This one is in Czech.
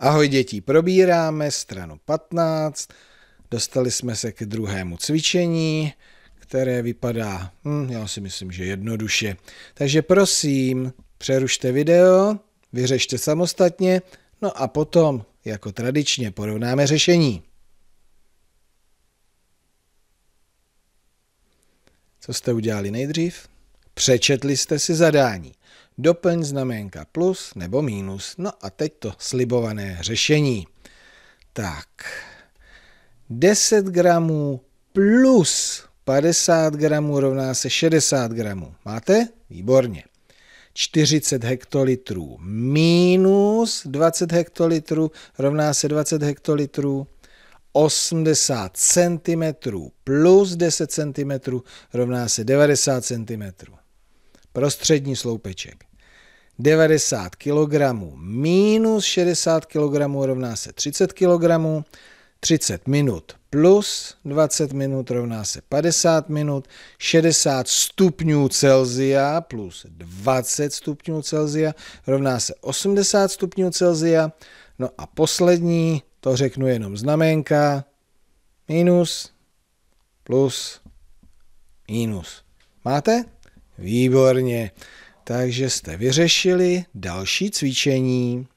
Ahoj děti, probíráme stranu 15, dostali jsme se k druhému cvičení, které vypadá, hm, já si myslím, že jednoduše. Takže prosím, přerušte video, vyřešte samostatně, no a potom, jako tradičně, porovnáme řešení. Co jste udělali nejdřív? Přečetli jste si zadání doplň znaménka plus nebo minus. No a teď to slibované řešení. Tak, 10 gramů plus 50 gramů rovná se 60 gramů. Máte? Výborně. 40 hektolitrů minus 20 hektolitrů rovná se 20 hektolitrů. 80 cm plus 10 cm rovná se 90 cm. Prostřední sloupeček. 90 kg minus 60 kg rovná se 30 kg, 30 minut plus 20 minut rovná se 50 minut, 60 stupňů Celzia plus 20 stupňů Celzia rovná se 80 stupňů Celzia. No a poslední, to řeknu jenom znamenka, minus, plus, minus. Máte? Výborně. Takže jste vyřešili další cvičení.